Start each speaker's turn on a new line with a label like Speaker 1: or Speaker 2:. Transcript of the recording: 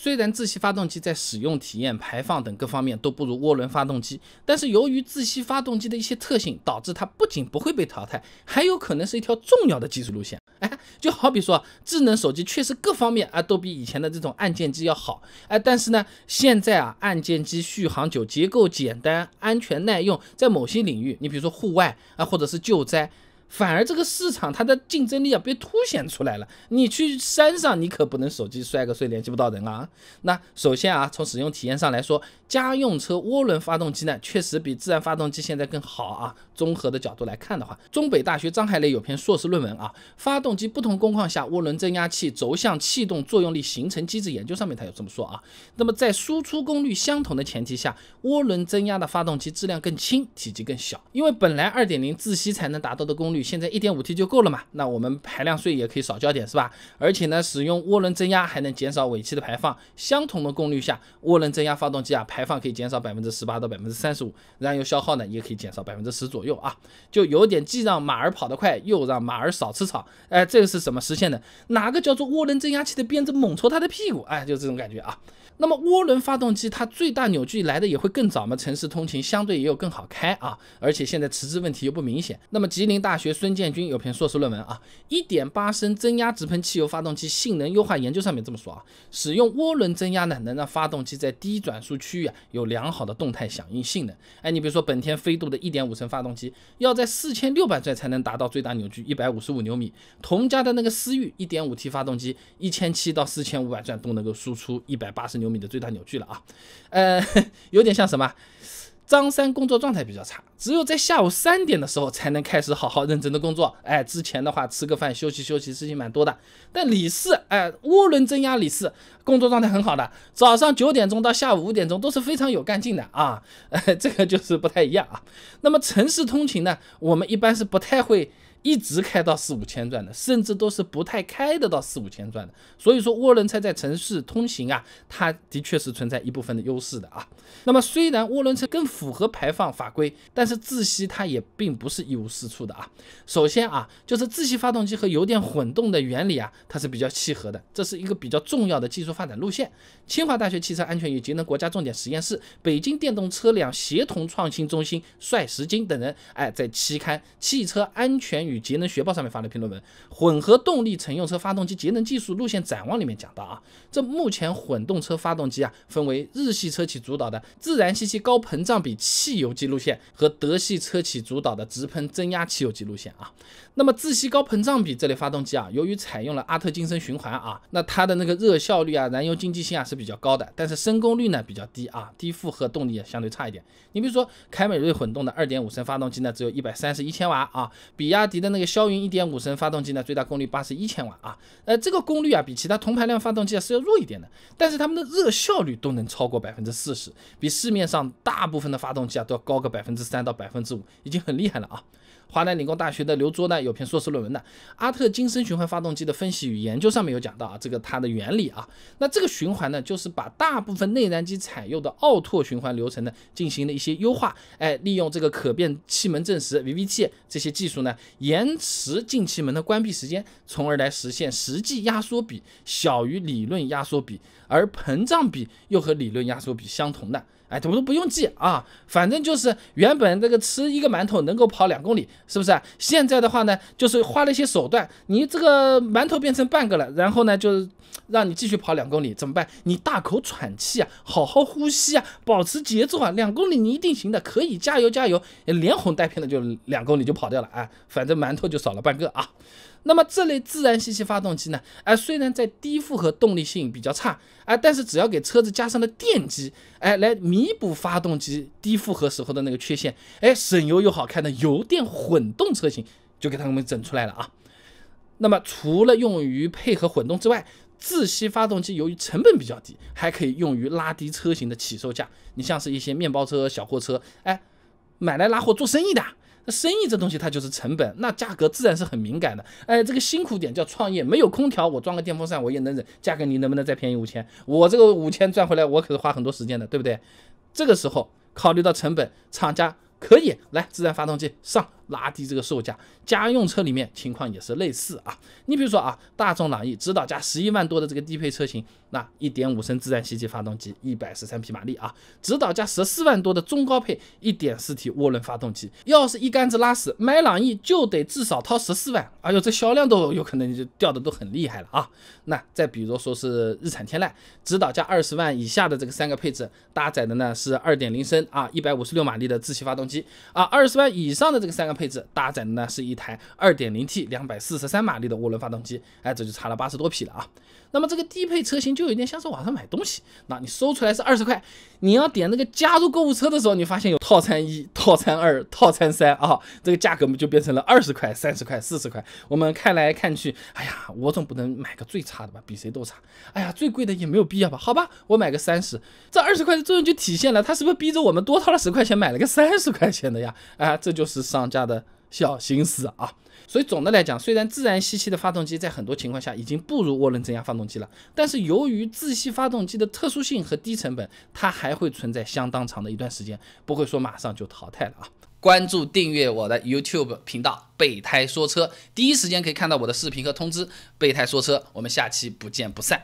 Speaker 1: 虽然自吸发动机在使用体验、排放等各方面都不如涡轮发动机，但是由于自吸发动机的一些特性，导致它不仅不会被淘汰，还有可能是一条重要的技术路线。哎，就好比说智能手机，确实各方面啊都比以前的这种按键机要好。哎，但是呢，现在啊按键机续航久、结构简单、安全耐用，在某些领域，你比如说户外啊，或者是救灾。反而这个市场它的竞争力啊被凸显出来了。你去山上，你可不能手机摔个碎联系不到人啊。那首先啊，从使用体验上来说，家用车涡轮发动机呢确实比自然发动机现在更好啊。综合的角度来看的话，中北大学张海磊有篇硕士论文啊，发动机不同工况下涡轮增压器轴向气动作用力形成机制研究上面他有这么说啊。那么在输出功率相同的前提下，涡轮增压的发动机质量更轻，体积更小，因为本来二点零自吸才能达到的功率。现在一点五 T 就够了嘛？那我们排量税也可以少交点，是吧？而且呢，使用涡轮增压还能减少尾气的排放。相同的功率下，涡轮增压发动机啊，排放可以减少百分之十八到百分之三十五，燃油消耗呢也可以减少百分之十左右啊。就有点既让马儿跑得快，又让马儿少吃草。哎，这个是怎么实现的？哪个叫做涡轮增压器的鞭子猛抽他的屁股？哎，就这种感觉啊。那么涡轮发动机它最大扭矩来的也会更早嘛？城市通勤相对也有更好开啊，而且现在迟滞问题又不明显。那么吉林大学孙建军有篇硕士论文啊，一点八升增压直喷汽油发动机性能优化研究上面这么说啊，使用涡轮增压呢，能让发动机在低转速区域啊有良好的动态响应性能。哎，你比如说本田飞度的一点五升发动机，要在四千六百转才能达到最大扭矩一百五十五牛米，同家的那个思域一点五 T 发动机一千七到四千五百转都能够输出一百八十牛。米的最大扭矩了啊，呃，有点像什么？张三工作状态比较差。只有在下午三点的时候才能开始好好认真的工作。哎，之前的话吃个饭休息休息，事情蛮多的。但李四，哎，涡轮增压李四工作状态很好的，早上九点钟到下午五点钟都是非常有干劲的啊。哎，这个就是不太一样啊。那么城市通勤呢，我们一般是不太会一直开到四五千转的，甚至都是不太开得到四五千转的。所以说，涡轮车在城市通勤啊，它的确是存在一部分的优势的啊。那么虽然涡轮车更符合排放法规，但是自吸，它也并不是一无是处的啊。首先啊，就是自吸发动机和油电混动的原理啊，它是比较契合的，这是一个比较重要的技术发展路线。清华大学汽车安全与节能国家重点实验室、北京电动车辆协同创新中心帅石金等人，哎，在期刊《汽车安全与节能学报》上面发了篇论文，《混合动力乘用车发动机节能技术路线展望》里面讲到啊，这目前混动车发动机啊，分为日系车企主导的自然吸气高膨胀比汽油机路线和。德系车企主导的直喷增压汽油机路线啊，那么自吸高膨胀比这类发动机啊，由于采用了阿特金森循环啊，那它的那个热效率啊、燃油经济性啊是比较高的，但是升功率呢比较低啊，低负荷动力也相对差一点。你比如说凯美瑞混动的2.5升发动机呢，只有一百三十一千瓦啊；比亚迪的那个霄云1.5升发动机呢，最大功率八十一千瓦啊。呃，这个功率啊，比其他同排量发动机啊是要弱一点的，但是它们的热效率都能超过百分之四十，比市面上大部分的发动机啊都要高个百分之三。到百分之五已经很厉害了啊！华南理工大学的刘卓呢有篇硕士论文的《阿特金森循环发动机的分析与研究》，上面有讲到啊，这个它的原理啊。那这个循环呢，就是把大部分内燃机采用的奥拓循环流程呢进行了一些优化，哎，利用这个可变气门正时 （VVT） 这些技术呢，延迟进气门的关闭时间，从而来实现实际压缩比小于理论压缩比，而膨胀比又和理论压缩比相同的。哎，么都不用记啊，反正就是原本这个吃一个馒头能够跑两公里，是不是现在的话呢，就是花了一些手段，你这个馒头变成半个了，然后呢，就是让你继续跑两公里，怎么办？你大口喘气啊，好好呼吸啊，保持节奏啊，两公里你一定行的，可以加油加油，连哄带骗的就两公里就跑掉了啊，反正馒头就少了半个啊。那么这类自然吸气发动机呢？哎，虽然在低负荷动力性比较差，哎，但是只要给车子加上了电机，哎，来弥补发动机低负荷时候的那个缺陷，哎，省油又好看的油电混动车型就给它我们整出来了啊。那么除了用于配合混动之外，自吸发动机由于成本比较低，还可以用于拉低车型的起售价。你像是一些面包车、小货车，哎，买来拉货做生意的。生意这东西它就是成本，那价格自然是很敏感的。哎，这个辛苦点叫创业，没有空调我装个电风扇我也能忍。价格你能不能再便宜五千？我这个五千赚回来，我可是花很多时间的，对不对？这个时候考虑到成本，厂家可以来自然发动机上。拉低这个售价，家用车里面情况也是类似啊。你比如说啊，大众朗逸指导价十一万多的这个低配车型，那一点五升自然吸气发动机，一百十三匹马力啊，指导价十四万多的中高配，一点四 T 涡轮发动机，要是一竿子拉死，买朗逸就得至少掏十四万，哎呦，这销量都有可能就掉的都很厉害了啊。那再比如说是日产天籁，指导价二十万以下的这个三个配置，搭载的呢是二点零升啊一百五十六马力的自吸发动机啊，二十万以上的这个三个。配置搭载的呢是一台二点零 T 两百四十三马力的涡轮发动机，哎，这就差了八十多匹了啊。那么这个低配车型就有点像是网上买东西，那你搜出来是二十块，你要点那个加入购物车的时候，你发现有套餐一、套餐二、套餐三啊，这个价格就变成了二十块、三十块、四十块。我们看来看去，哎呀，我总不能买个最差的吧，比谁都差。哎呀，最贵的也没有必要吧？好吧，我买个三十。这二十块的作用就体现了，他是不是逼着我们多掏了十块钱，买了个三十块钱的呀？啊，这就是商家。的小心思啊，所以总的来讲，虽然自然吸气的发动机在很多情况下已经不如涡轮增压发动机了，但是由于自吸发动机的特殊性和低成本，它还会存在相当长的一段时间，不会说马上就淘汰了啊。关注订阅我的 YouTube 频道“备胎说车”，第一时间可以看到我的视频和通知。“备胎说车”，我们下期不见不散。